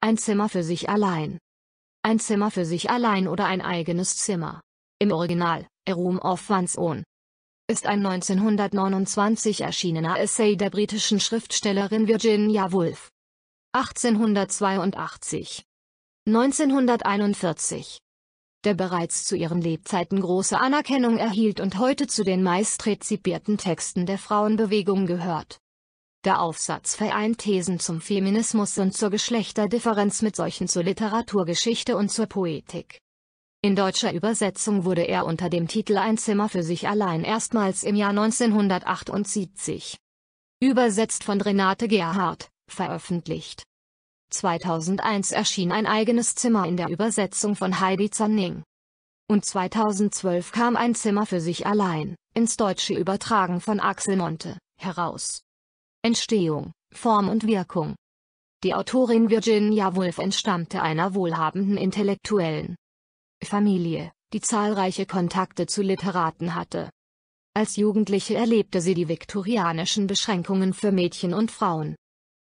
Ein Zimmer für sich allein. Ein Zimmer für sich allein oder ein eigenes Zimmer. Im Original, A Room of One's Own. Ist ein 1929 erschienener Essay der britischen Schriftstellerin Virginia Woolf. 1882. 1941 der bereits zu ihren Lebzeiten große Anerkennung erhielt und heute zu den meist rezipierten Texten der Frauenbewegung gehört. Der Aufsatz vereint Thesen zum Feminismus und zur Geschlechterdifferenz mit solchen zur Literaturgeschichte und zur Poetik. In deutscher Übersetzung wurde er unter dem Titel Ein Zimmer für sich allein erstmals im Jahr 1978 übersetzt von Renate Gerhardt, veröffentlicht. 2001 erschien ein eigenes Zimmer in der Übersetzung von Heidi Zanning. Und 2012 kam ein Zimmer für sich allein, ins Deutsche übertragen von Axel Monte, heraus. Entstehung, Form und Wirkung. Die Autorin Virginia Woolf entstammte einer wohlhabenden intellektuellen Familie, die zahlreiche Kontakte zu Literaten hatte. Als Jugendliche erlebte sie die viktorianischen Beschränkungen für Mädchen und Frauen.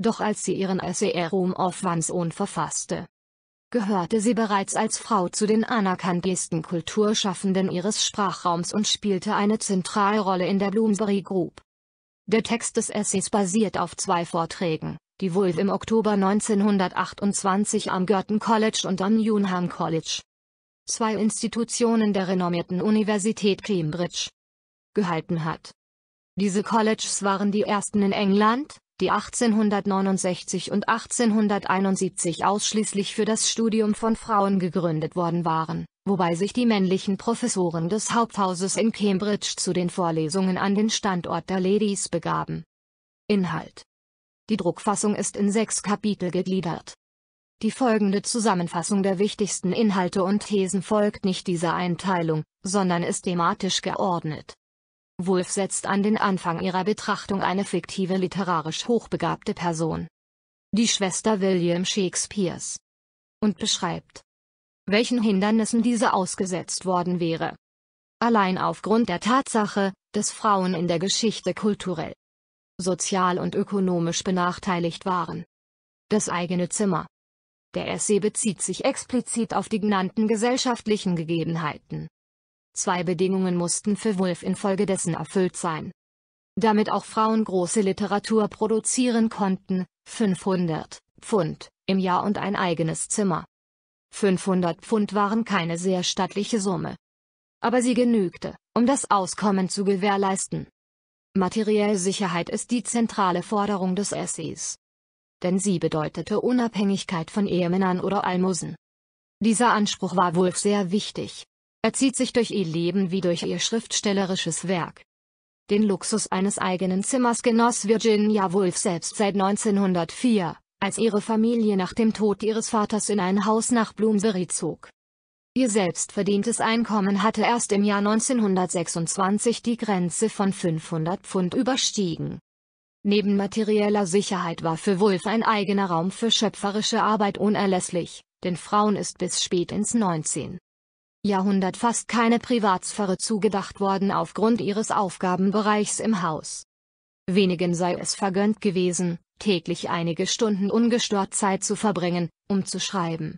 Doch als sie ihren Essay Room of One's Own verfasste, gehörte sie bereits als Frau zu den anerkanntesten Kulturschaffenden ihres Sprachraums und spielte eine zentrale Rolle in der Bloomsbury Group. Der Text des Essays basiert auf zwei Vorträgen, die wohl im Oktober 1928 am Girton College und am Newnham College, zwei Institutionen der renommierten Universität Cambridge, gehalten hat. Diese Colleges waren die ersten in England, die 1869 und 1871 ausschließlich für das Studium von Frauen gegründet worden waren, wobei sich die männlichen Professoren des Haupthauses in Cambridge zu den Vorlesungen an den Standort der Ladies begaben. Inhalt Die Druckfassung ist in sechs Kapitel gegliedert. Die folgende Zusammenfassung der wichtigsten Inhalte und Thesen folgt nicht dieser Einteilung, sondern ist thematisch geordnet. Wolf setzt an den Anfang ihrer Betrachtung eine fiktive literarisch hochbegabte Person. Die Schwester William Shakespeares. Und beschreibt, welchen Hindernissen diese ausgesetzt worden wäre. Allein aufgrund der Tatsache, dass Frauen in der Geschichte kulturell, sozial und ökonomisch benachteiligt waren. Das eigene Zimmer. Der Essay bezieht sich explizit auf die genannten gesellschaftlichen Gegebenheiten. Zwei Bedingungen mussten für Wolf infolgedessen erfüllt sein. Damit auch Frauen große Literatur produzieren konnten, 500 Pfund im Jahr und ein eigenes Zimmer. 500 Pfund waren keine sehr stattliche Summe. Aber sie genügte, um das Auskommen zu gewährleisten. Materielle Sicherheit ist die zentrale Forderung des Essays. Denn sie bedeutete Unabhängigkeit von Ehemännern oder Almosen. Dieser Anspruch war Wolf sehr wichtig, er zieht sich durch ihr Leben wie durch ihr schriftstellerisches Werk. Den Luxus eines eigenen Zimmers genoss Virginia Woolf selbst seit 1904, als ihre Familie nach dem Tod ihres Vaters in ein Haus nach Bloomsbury zog. Ihr selbstverdientes Einkommen hatte erst im Jahr 1926 die Grenze von 500 Pfund überstiegen. Neben materieller Sicherheit war für Wolf ein eigener Raum für schöpferische Arbeit unerlässlich, denn Frauen ist bis spät ins 19. Jahrhundert fast keine Privatsphäre zugedacht worden aufgrund ihres Aufgabenbereichs im Haus. Wenigen sei es vergönnt gewesen, täglich einige Stunden ungestört Zeit zu verbringen, um zu schreiben.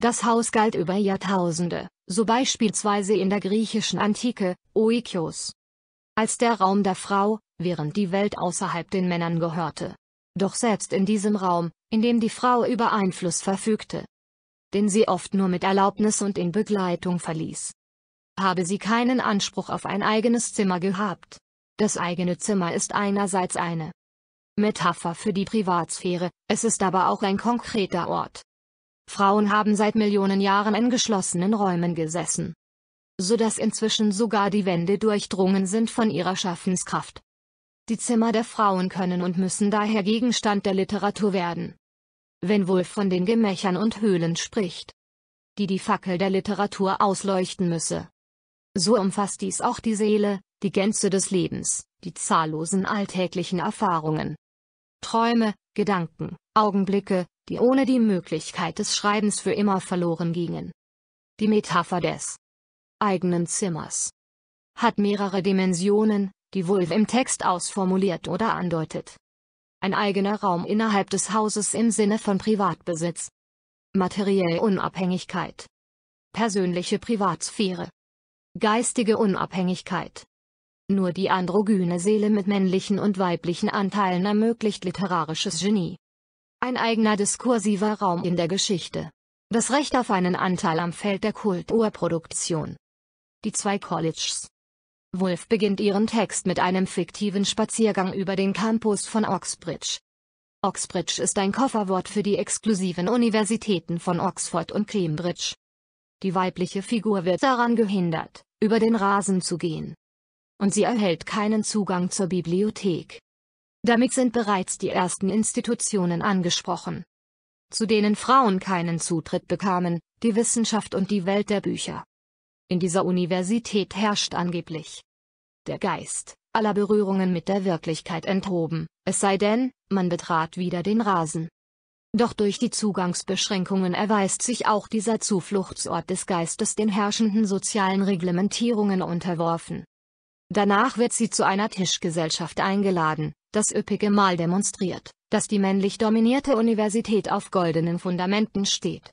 Das Haus galt über Jahrtausende, so beispielsweise in der griechischen Antike, Oikios. Als der Raum der Frau, während die Welt außerhalb den Männern gehörte. Doch selbst in diesem Raum, in dem die Frau über Einfluss verfügte, den sie oft nur mit Erlaubnis und in Begleitung verließ. Habe sie keinen Anspruch auf ein eigenes Zimmer gehabt. Das eigene Zimmer ist einerseits eine Metapher für die Privatsphäre, es ist aber auch ein konkreter Ort. Frauen haben seit Millionen Jahren in geschlossenen Räumen gesessen. So dass inzwischen sogar die Wände durchdrungen sind von ihrer Schaffenskraft. Die Zimmer der Frauen können und müssen daher Gegenstand der Literatur werden wenn Wolf von den Gemächern und Höhlen spricht, die die Fackel der Literatur ausleuchten müsse. So umfasst dies auch die Seele, die Gänze des Lebens, die zahllosen alltäglichen Erfahrungen. Träume, Gedanken, Augenblicke, die ohne die Möglichkeit des Schreibens für immer verloren gingen. Die Metapher des eigenen Zimmers hat mehrere Dimensionen, die Wolf im Text ausformuliert oder andeutet ein eigener Raum innerhalb des Hauses im Sinne von Privatbesitz. Materielle Unabhängigkeit. Persönliche Privatsphäre. Geistige Unabhängigkeit. Nur die androgyne Seele mit männlichen und weiblichen Anteilen ermöglicht literarisches Genie. Ein eigener diskursiver Raum in der Geschichte. Das Recht auf einen Anteil am Feld der Kulturproduktion. Die zwei Colleges Wolf beginnt ihren Text mit einem fiktiven Spaziergang über den Campus von Oxbridge. Oxbridge ist ein Kofferwort für die exklusiven Universitäten von Oxford und Cambridge. Die weibliche Figur wird daran gehindert, über den Rasen zu gehen. Und sie erhält keinen Zugang zur Bibliothek. Damit sind bereits die ersten Institutionen angesprochen, zu denen Frauen keinen Zutritt bekamen, die Wissenschaft und die Welt der Bücher. In dieser Universität herrscht angeblich der Geist aller Berührungen mit der Wirklichkeit enthoben, es sei denn, man betrat wieder den Rasen. Doch durch die Zugangsbeschränkungen erweist sich auch dieser Zufluchtsort des Geistes den herrschenden sozialen Reglementierungen unterworfen. Danach wird sie zu einer Tischgesellschaft eingeladen, das üppige Mal demonstriert, dass die männlich dominierte Universität auf goldenen Fundamenten steht,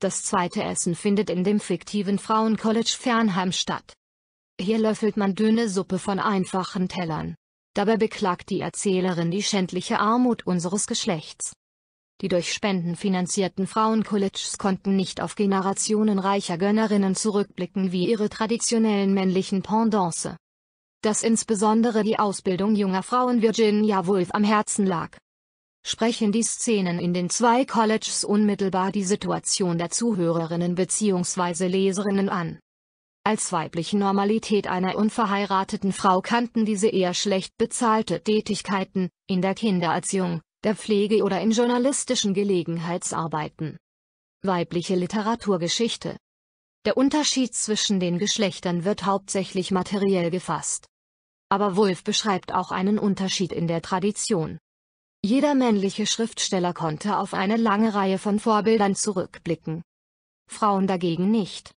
das zweite Essen findet in dem fiktiven Frauencollege Fernheim statt. Hier löffelt man dünne Suppe von einfachen Tellern. Dabei beklagt die Erzählerin die schändliche Armut unseres Geschlechts. Die durch Spenden finanzierten Frauencolleges konnten nicht auf Generationen reicher Gönnerinnen zurückblicken wie ihre traditionellen männlichen Pendance. Dass insbesondere die Ausbildung junger Frauen Virginia Woolf am Herzen lag sprechen die Szenen in den zwei Colleges unmittelbar die Situation der Zuhörerinnen bzw. Leserinnen an. Als weibliche Normalität einer unverheirateten Frau kannten diese eher schlecht bezahlte Tätigkeiten, in der Kindererziehung, der Pflege oder in journalistischen Gelegenheitsarbeiten. Weibliche Literaturgeschichte Der Unterschied zwischen den Geschlechtern wird hauptsächlich materiell gefasst. Aber Wolf beschreibt auch einen Unterschied in der Tradition. Jeder männliche Schriftsteller konnte auf eine lange Reihe von Vorbildern zurückblicken. Frauen dagegen nicht.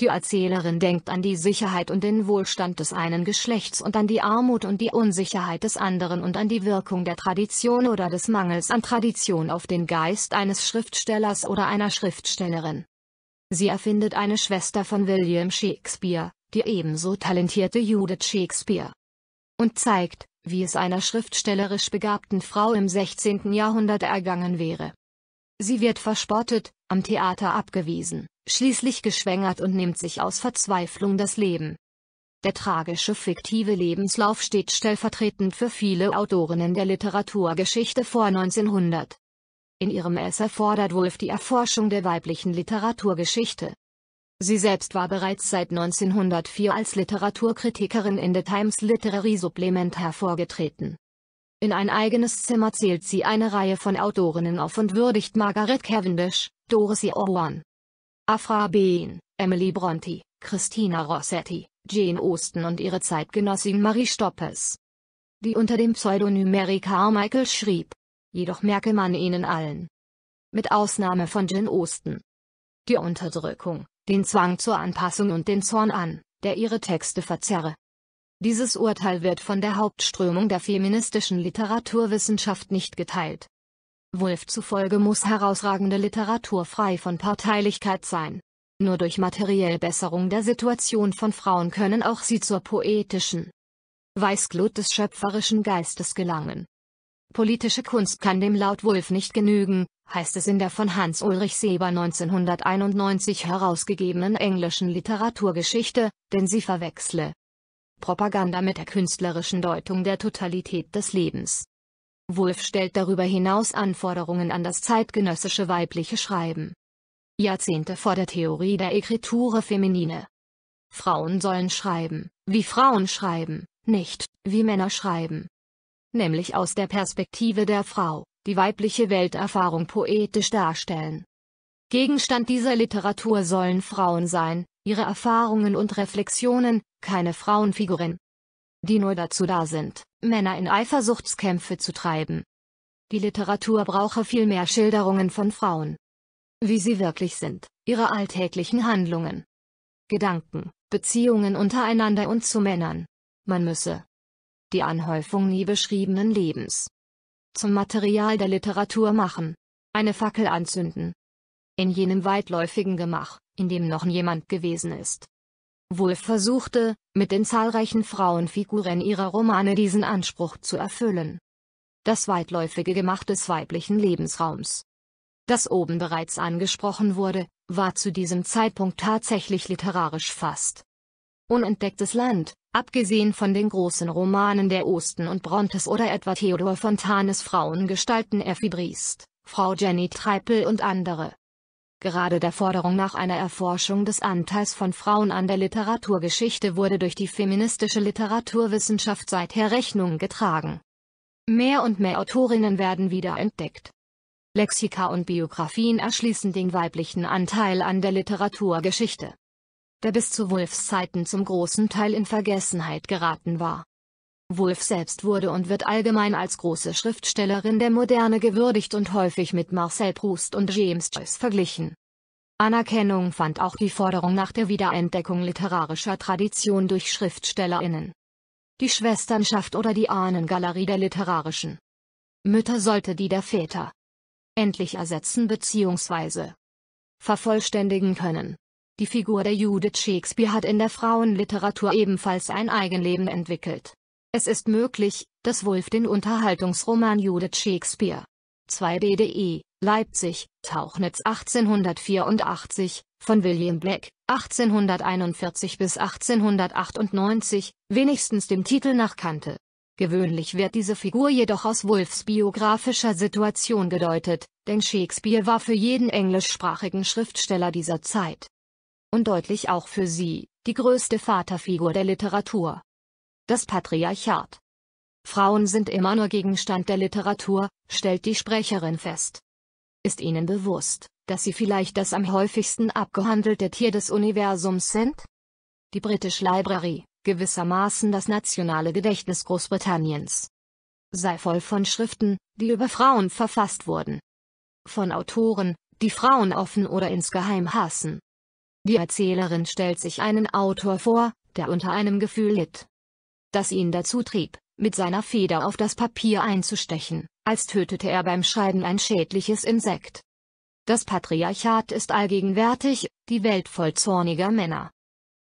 Die Erzählerin denkt an die Sicherheit und den Wohlstand des einen Geschlechts und an die Armut und die Unsicherheit des anderen und an die Wirkung der Tradition oder des Mangels an Tradition auf den Geist eines Schriftstellers oder einer Schriftstellerin. Sie erfindet eine Schwester von William Shakespeare, die ebenso talentierte Judith Shakespeare. Und zeigt, wie es einer schriftstellerisch begabten Frau im 16. Jahrhundert ergangen wäre. Sie wird verspottet, am Theater abgewiesen, schließlich geschwängert und nimmt sich aus Verzweiflung das Leben. Der tragische fiktive Lebenslauf steht stellvertretend für viele Autorinnen der Literaturgeschichte vor 1900. In ihrem Essay fordert Wolf die Erforschung der weiblichen Literaturgeschichte, Sie selbst war bereits seit 1904 als Literaturkritikerin in The Times Literary Supplement hervorgetreten. In ein eigenes Zimmer zählt sie eine Reihe von Autorinnen auf und würdigt Margaret Cavendish, Dorothy Owen, Afra Behn, Emily Bronte, Christina Rossetti, Jane Austen und ihre Zeitgenossin Marie Stoppes, die unter dem Pseudonym Mary Carmichael schrieb. Jedoch merke man ihnen allen, mit Ausnahme von Jane Austen, die Unterdrückung, den Zwang zur Anpassung und den Zorn an, der ihre Texte verzerre. Dieses Urteil wird von der Hauptströmung der feministischen Literaturwissenschaft nicht geteilt. Wolf zufolge muss herausragende Literatur frei von Parteilichkeit sein. Nur durch materiell Besserung der Situation von Frauen können auch sie zur poetischen Weißglut des schöpferischen Geistes gelangen. Politische Kunst kann dem laut Wolf nicht genügen, heißt es in der von Hans-Ulrich Seber 1991 herausgegebenen englischen Literaturgeschichte, denn sie verwechsle Propaganda mit der künstlerischen Deutung der Totalität des Lebens. Wolf stellt darüber hinaus Anforderungen an das zeitgenössische weibliche Schreiben. Jahrzehnte vor der Theorie der Ekriture feminine. Frauen sollen schreiben, wie Frauen schreiben, nicht, wie Männer schreiben. Nämlich aus der Perspektive der Frau die weibliche Welterfahrung poetisch darstellen. Gegenstand dieser Literatur sollen Frauen sein, ihre Erfahrungen und Reflexionen, keine Frauenfiguren, die nur dazu da sind, Männer in Eifersuchtskämpfe zu treiben. Die Literatur brauche viel mehr Schilderungen von Frauen. Wie sie wirklich sind, ihre alltäglichen Handlungen, Gedanken, Beziehungen untereinander und zu Männern. Man müsse die Anhäufung nie beschriebenen Lebens zum Material der Literatur machen. Eine Fackel anzünden. In jenem weitläufigen Gemach, in dem noch niemand gewesen ist. Woolf versuchte, mit den zahlreichen Frauenfiguren ihrer Romane diesen Anspruch zu erfüllen. Das weitläufige Gemach des weiblichen Lebensraums. Das oben bereits angesprochen wurde, war zu diesem Zeitpunkt tatsächlich literarisch fast unentdecktes Land, Abgesehen von den großen Romanen der Osten und Brontes oder etwa Theodor Fontanes Frauengestalten Effie Briest, Frau Jenny Treipel und andere. Gerade der Forderung nach einer Erforschung des Anteils von Frauen an der Literaturgeschichte wurde durch die feministische Literaturwissenschaft seither Rechnung getragen. Mehr und mehr Autorinnen werden wieder entdeckt. Lexika und Biografien erschließen den weiblichen Anteil an der Literaturgeschichte der bis zu Wolfs Zeiten zum großen Teil in Vergessenheit geraten war. Wolf selbst wurde und wird allgemein als große Schriftstellerin der Moderne gewürdigt und häufig mit Marcel Proust und James Joyce verglichen. Anerkennung fand auch die Forderung nach der Wiederentdeckung literarischer Tradition durch Schriftstellerinnen. Die Schwesternschaft oder die Ahnengalerie der literarischen Mütter sollte die der Väter endlich ersetzen bzw. vervollständigen können. Die Figur der Judith Shakespeare hat in der Frauenliteratur ebenfalls ein Eigenleben entwickelt. Es ist möglich, dass Wulff den Unterhaltungsroman Judith Shakespeare 2 BDE, Leipzig, Tauchnitz 1884, von William Black, 1841 bis 1898, wenigstens dem Titel nach kannte. Gewöhnlich wird diese Figur jedoch aus Wolfs biografischer Situation gedeutet, denn Shakespeare war für jeden englischsprachigen Schriftsteller dieser Zeit und deutlich auch für sie, die größte Vaterfigur der Literatur. Das Patriarchat. Frauen sind immer nur Gegenstand der Literatur, stellt die Sprecherin fest. Ist ihnen bewusst, dass sie vielleicht das am häufigsten abgehandelte Tier des Universums sind? Die British Library, gewissermaßen das nationale Gedächtnis Großbritanniens, sei voll von Schriften, die über Frauen verfasst wurden. Von Autoren, die Frauen offen oder insgeheim hassen, die Erzählerin stellt sich einen Autor vor, der unter einem Gefühl litt, das ihn dazu trieb, mit seiner Feder auf das Papier einzustechen, als tötete er beim Schreiben ein schädliches Insekt. Das Patriarchat ist allgegenwärtig, die Welt voll zorniger Männer,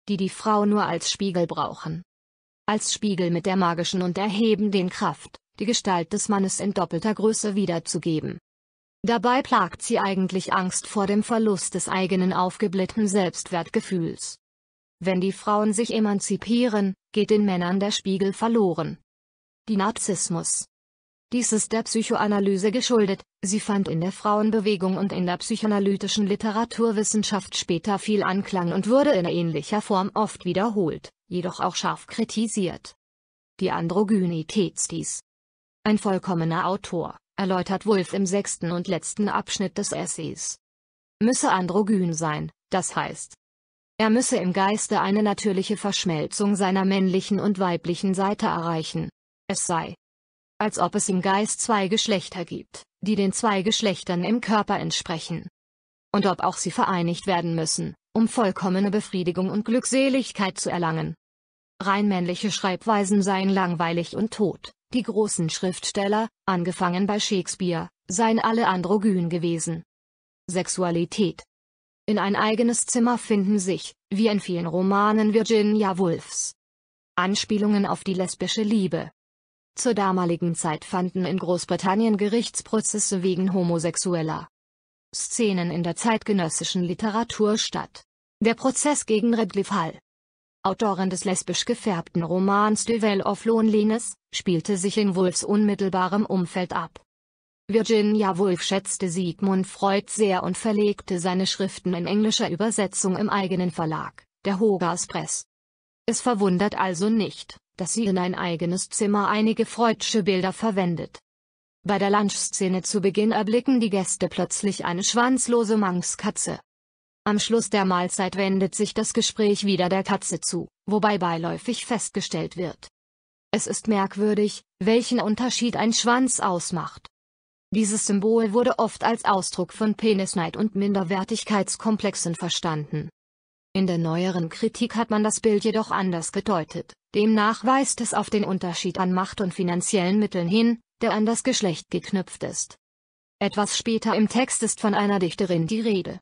die die Frau nur als Spiegel brauchen. Als Spiegel mit der magischen und erheben den Kraft, die Gestalt des Mannes in doppelter Größe wiederzugeben. Dabei plagt sie eigentlich Angst vor dem Verlust des eigenen aufgeblähten Selbstwertgefühls. Wenn die Frauen sich emanzipieren, geht den Männern der Spiegel verloren. Die Narzissmus. Dies ist der Psychoanalyse geschuldet, sie fand in der Frauenbewegung und in der psychoanalytischen Literaturwissenschaft später viel Anklang und wurde in ähnlicher Form oft wiederholt, jedoch auch scharf kritisiert. Die Androgynität dies. Ein vollkommener Autor erläutert Wolf im sechsten und letzten Abschnitt des Essays. Müsse androgyn sein, das heißt, er müsse im Geiste eine natürliche Verschmelzung seiner männlichen und weiblichen Seite erreichen. Es sei, als ob es im Geist zwei Geschlechter gibt, die den zwei Geschlechtern im Körper entsprechen. Und ob auch sie vereinigt werden müssen, um vollkommene Befriedigung und Glückseligkeit zu erlangen. Rein männliche Schreibweisen seien langweilig und tot. Die großen Schriftsteller, angefangen bei Shakespeare, seien alle androgyn gewesen. Sexualität. In ein eigenes Zimmer finden sich, wie in vielen Romanen Virginia Woolfs, Anspielungen auf die lesbische Liebe. Zur damaligen Zeit fanden in Großbritannien Gerichtsprozesse wegen homosexueller Szenen in der zeitgenössischen Literatur statt. Der Prozess gegen Radcliffe Hall Autorin des lesbisch gefärbten Romans Duel of Loneliness, spielte sich in Wolfs unmittelbarem Umfeld ab. Virginia Woolf schätzte Sigmund Freud sehr und verlegte seine Schriften in englischer Übersetzung im eigenen Verlag, der Hogarth Press. Es verwundert also nicht, dass sie in ein eigenes Zimmer einige Freudsche Bilder verwendet. Bei der Lunchszene zu Beginn erblicken die Gäste plötzlich eine schwanzlose Mangskatze. Am Schluss der Mahlzeit wendet sich das Gespräch wieder der Katze zu, wobei beiläufig festgestellt wird. Es ist merkwürdig, welchen Unterschied ein Schwanz ausmacht. Dieses Symbol wurde oft als Ausdruck von Penisneid und Minderwertigkeitskomplexen verstanden. In der neueren Kritik hat man das Bild jedoch anders gedeutet, demnach weist es auf den Unterschied an Macht und finanziellen Mitteln hin, der an das Geschlecht geknüpft ist. Etwas später im Text ist von einer Dichterin die Rede,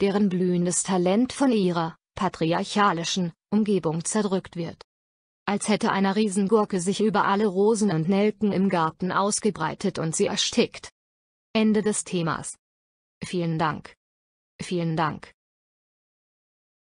deren blühendes Talent von ihrer patriarchalischen Umgebung zerdrückt wird. Als hätte eine Riesengurke sich über alle Rosen und Nelken im Garten ausgebreitet und sie erstickt. Ende des Themas. Vielen Dank. Vielen Dank.